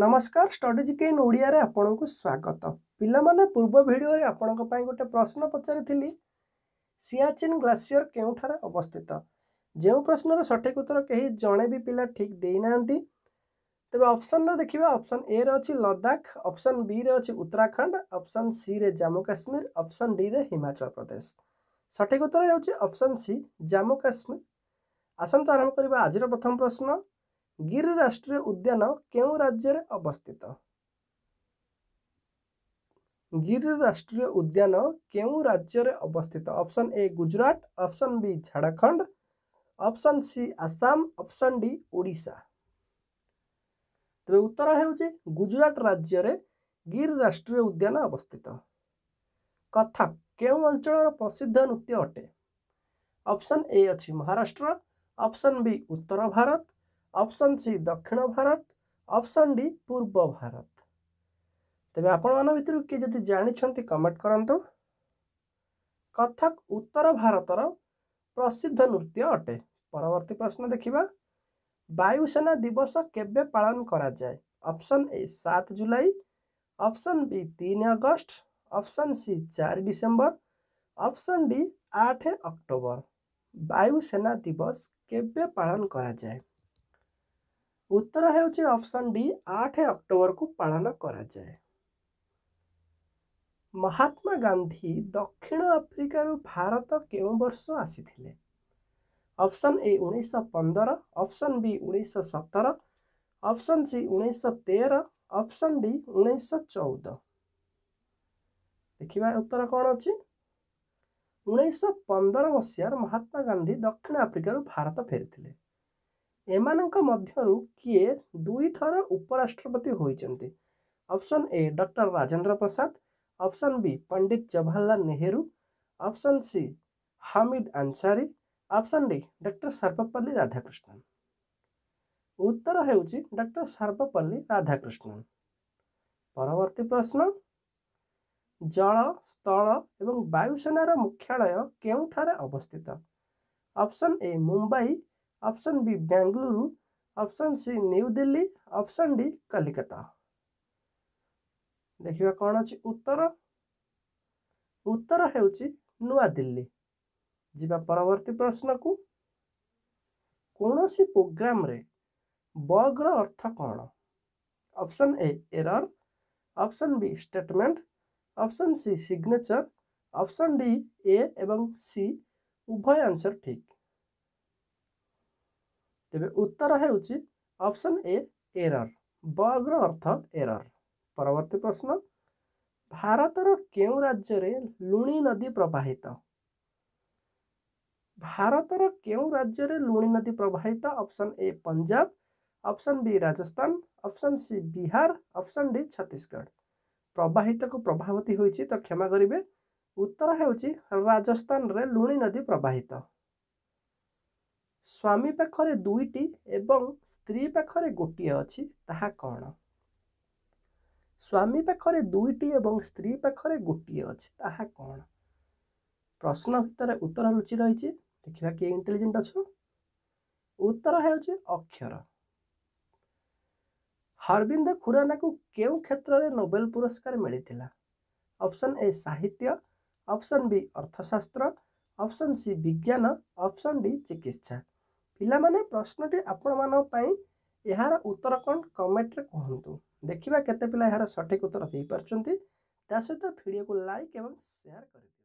ନମସ୍କାର ଷ୍ଟଡି ଜିକେନ୍ ଓଡ଼ିଆରେ ଆପଣଙ୍କୁ ସ୍ୱାଗତ ପିଲାମାନେ ପୂର୍ବ ଭିଡ଼ିଓରେ ଆପଣଙ୍କ ପାଇଁ ଗୋଟେ ପ୍ରଶ୍ନ ପଚାରିଥିଲି ସିଆଚିନ୍ ଗ୍ଲାସିୟର କେଉଁଠାରେ ଅବସ୍ଥିତ ଯେଉଁ ପ୍ରଶ୍ନର ସଠିକ୍ ଉତ୍ତର କେହି ଜଣେ ବି ପିଲା ଠିକ୍ ଦେଇନାହାନ୍ତି ତେବେ ଅପସନ୍ର ଦେଖିବା ଅପସନ୍ ଏରେ ଅଛି ଲଦାଖ ଅପସନ୍ ବିରେ ଅଛି ଉତ୍ତରାଖଣ୍ଡ ଅପସନ୍ ସିରେ ଜାମ୍ମୁ କାଶ୍ମୀର ଅପସନ୍ ଡିରେ ହିମାଚଳ ପ୍ରଦେଶ ସଠିକ୍ ଉତ୍ତର ହେଉଛି ଅପସନ୍ ସି ଜାମ୍ମୁ କାଶ୍ମୀର ଆସନ୍ତୁ ଆରମ୍ଭ କରିବା ଆଜିର ପ୍ରଥମ ପ୍ରଶ୍ନ ଗିର ରାଷ୍ଟ୍ରୀୟ ଉଦ୍ୟାନ କେଉଁ ରାଜ୍ୟରେ ଅବସ୍ଥିତ ଗିର ରାଷ୍ଟ୍ରୀୟ ଉଦ୍ୟାନ କେଉଁ ରାଜ୍ୟରେ ଅବସ୍ଥିତ option A Gujarat option B Jharkhand option C Assam option D Odisha ତେବେ ଉତ୍ତର ହେଉଛି ଗୁଜୁରାଟ ରାଜ୍ୟରେ ଗିର ରାଷ୍ଟ୍ରୀୟ ଉଦ୍ୟାନ ଅବସ୍ଥିତ କଥକ କେଉଁ ଅଞ୍ଚଳର ପ୍ରସିଦ୍ଧ ନୃତ୍ୟ ଅଟେ ଅପସନ୍ ଏ ଅଛି ମହାରାଷ୍ଟ୍ର ଅପସନ୍ ବି ଉତ୍ତର ଭାରତ অপশন সি দক্ষিণ ভারত অপশন ডি পূর্ব ভারত ତେବେ ଆପଣମାନଙ୍କ ଭିତରୁ କିଏ ଯଦି ଜାଣିଛନ୍ତି କମେଣ୍ଟ କରନ୍ତୁ କଥକ୍ ଉତ୍ତର ଭାରତର ପ୍ରସିଦ୍ଧ ନୃତ୍ୟ ଅଟେ ପରବର୍ତ୍ତୀ ପ୍ରଶ୍ନ ଦେଖିବା ବାୟୁସେନା ଦିବସ କେବେ ପାଳନ କରାଯାଏ ଅପସନ୍ ଏ ସାତ ଜୁଲାଇ ଅପସନ୍ ବି ତିନି ଅଗଷ୍ଟ ଅପସନ୍ ସି ଚାରି ଡିସେମ୍ବର ଅପସନ୍ ଡି ଆଠ ଅକ୍ଟୋବର ବାୟୁସେନା ଦିବସ କେବେ ପାଳନ କରାଯାଏ ଉତ୍ତର ହେଉଛି ଅପସନ୍ ଡି ଆଠ ଅକ୍ଟୋବରକୁ ପାଳନ କରାଯାଏ ମହାତ୍ମା ଗାନ୍ଧୀ ଦକ୍ଷିଣ ଆଫ୍ରିକାରୁ ଭାରତ କେଉଁ ବର୍ଷ ଆସିଥିଲେ ଅପସନ୍ ଏ ଉଣେଇଶହ ପନ୍ଦର ଅପସନ୍ ବି ଉଣେଇଶହ ସତର ଅପସନ୍ ସି ଉଣେଇଶହ ତେର ଅପସନ୍ ଡି ଉଣେଇଶହ ଚଉଦ ଦେଖିବା ଉତ୍ତର କ'ଣ ଅଛି ଉଣେଇଶହ ପନ୍ଦର ମସିହାରେ ମହାତ୍ମା ଗାନ୍ଧୀ ଦକ୍ଷିଣ ଆଫ୍ରିକାରୁ ଭାରତ ଫେରିଥିଲେ एम किए दुई थर उपराष्ट्रपति होती option A doctor Rajendra Prasad option B Pandit Jawaharlal Nehru option C Hamid Ansari option D doctor Sarvepalli Radhakrishnan उत्तर डॉक्टर सर्वपल्ली राधाकृष्णन परवर्ती प्रश्न जल स्थल एवं वायुसेनार मुख्यालय के अवस्थित option A Mumbai option B Bengaluru option C New Delhi option D Kolkata देखिए कौन अच्छी उत्तर उत्तर नुआ दिल्ली जीवा परवर्ती प्रश्न को कौन सी प्रोग्राम रे बग्र अर्थ कौन option A error option B statement option C signature option D A एवं सी उभय आंसर ठीक ତେବେ ଉତ୍ତର ହେଉଛି ଅପସନ୍ ଏ ଏରର୍ ବଗ୍ର ଅର୍ଥ ଏରର୍ ପରବର୍ତ୍ତୀ ପ୍ରଶ୍ନ ଭାରତର କେଉଁ ରାଜ୍ୟରେ ଲୁଣି ନଦୀ ପ୍ରବାହିତ ଭାରତର କେଉଁ ରାଜ୍ୟରେ ଲୁଣି ନଦୀ ପ୍ରବାହିତ option A Punjab option B Rajasthan option C Bihar option D Chhattisgarh ପ୍ରବାହିତକୁ ପ୍ରଭାବତୀ ହୋଇଛି ତ କ୍ଷମା କରିବେ ଉତ୍ତର ହେଉଛି ରାଜସ୍ଥାନରେ ଲୁଣି ନଦୀ ପ୍ରବାହିତ ସ୍ୱାମୀ ପାଖରେ ଦୁଇଟି ଏବଂ ସ୍ତ୍ରୀ ପାଖରେ ଗୋଟିଏ ଅଛି ତାହା କ'ଣ ସ୍ୱାମୀ ପାଖରେ ଦୁଇଟି ଏବଂ ସ୍ତ୍ରୀ ପାଖରେ ଗୋଟିଏ ଅଛି ତାହା କ'ଣ ପ୍ରଶ୍ନ ଭିତରେ ଉତ୍ତର ରୁଚି ରହିଛି ଦେଖିବା କିଏ ଇଣ୍ଟେଲିଜେଣ୍ଟ ଅଛୁ ଉତ୍ତର ହେଉଛି ଅକ୍ଷର ହରବିନ୍ଦ ଖୁରାନାକୁ କେଉଁ କ୍ଷେତ୍ରରେ ନୋବେଲ ପୁରସ୍କାର ମିଳିଥିଲା ଅପସନ୍ ଏ ସାହିତ୍ୟ ଅପସନ୍ ବି ଅର୍ଥଶାସ୍ତ୍ର ଅପସନ୍ ସି ବିଜ୍ଞାନ ଅପସନ୍ ଡି ଚିକିତ୍ସା ପିଲାମାନେ ପ୍ରଶ୍ନଟି ଆପଣମାନଙ୍କ ପାଇଁ ଏହାର ଉତ୍ତର କ'ଣ କମେଣ୍ଟରେ କୁହନ୍ତୁ ଦେଖିବା କେତେ ପିଲା ଏହାର ସଠିକ୍ ଉତ୍ତର ଦେଇପାରୁଛନ୍ତି ତା ସହିତ ଭିଡ଼ିଓକୁ ଲାଇକ୍ ଏବଂ ସେୟାର କରିଦିଅନ୍ତୁ